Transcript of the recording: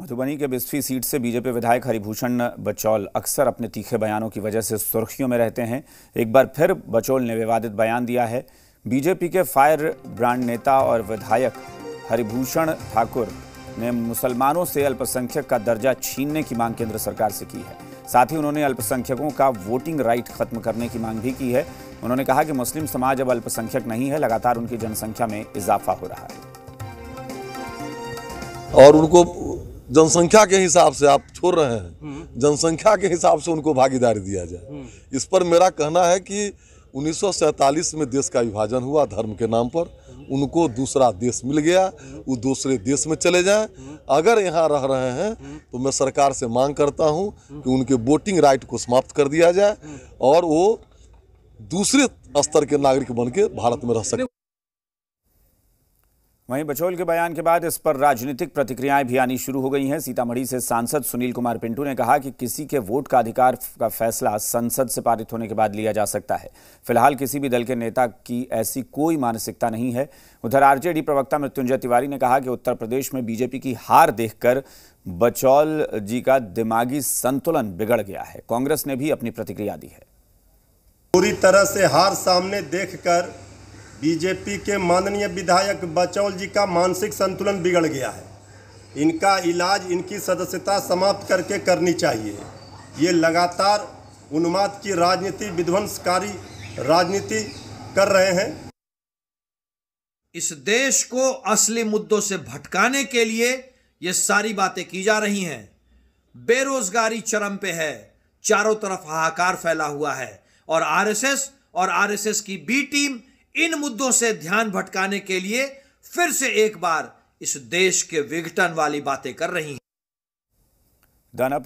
मधुबनी के बिस्फी सीट से बीजेपी विधायक हरिभूषण बचौल अक्सर अपने तीखे बयानों की वजह से सुर्खियों में रहते हैं एक बार फिर बचौल ने विवादित बयान दिया है बीजेपी के फायर ब्रांड नेता और विधायक हरिभूषण ठाकुर ने मुसलमानों से अल्पसंख्यक का दर्जा छीनने की मांग केंद्र सरकार से की है साथ ही उन्होंने अल्पसंख्यकों का वोटिंग राइट खत्म करने की मांग भी की है उन्होंने कहा कि मुस्लिम समाज अब अल्पसंख्यक नहीं है लगातार उनकी जनसंख्या में इजाफा हो रहा है और उनको जनसंख्या के हिसाब से आप छोड़ रहे हैं हम्म। जनसंख्या के हिसाब से उनको भागीदारी दिया जाए हम्म। इस पर मेरा कहना है कि उन्नीस में देश का विभाजन हुआ धर्म के नाम पर उनको दूसरा देश मिल गया वो दूसरे देश में चले जाएं अगर यहाँ रह रहे हैं तो मैं सरकार से मांग करता हूँ कि उनके वोटिंग राइट को समाप्त कर दिया जाए और वो दूसरे स्तर के नागरिक बन के भारत में रह सके वहीं बचौल के बयान के बाद इस पर राजनीतिक प्रतिक्रियाएं भी आनी शुरू हो गई हैं सीतामढ़ी से सांसद सुनील कुमार पिंटू ने कहा कि किसी के वोट का अधिकार का फैसला संसद से पारित होने के बाद लिया जा सकता है फिलहाल किसी भी दल के नेता की ऐसी कोई मानसिकता नहीं है उधर आरजेडी प्रवक्ता मृत्युंजय तिवारी ने कहा कि उत्तर प्रदेश में बीजेपी की हार देखकर बचौल जी का दिमागी संतुलन बिगड़ गया है कांग्रेस ने भी अपनी प्रतिक्रिया दी है पूरी तरह से हार सामने देखकर बीजेपी के माननीय विधायक बचौल जी का मानसिक संतुलन बिगड़ गया है इनका इलाज इनकी सदस्यता समाप्त करके करनी चाहिए ये लगातार उन्माद की राजनीति विध्वंसकारी राजनीति कर रहे हैं इस देश को असली मुद्दों से भटकाने के लिए ये सारी बातें की जा रही हैं बेरोजगारी चरम पे है चारों तरफ हाहाकार फैला हुआ है और आरएसएस और आरएसएस की बी टीम इन मुद्दों से ध्यान भटकाने के लिए फिर से एक बार इस देश के विघटन वाली बातें कर रही हैं दानापुर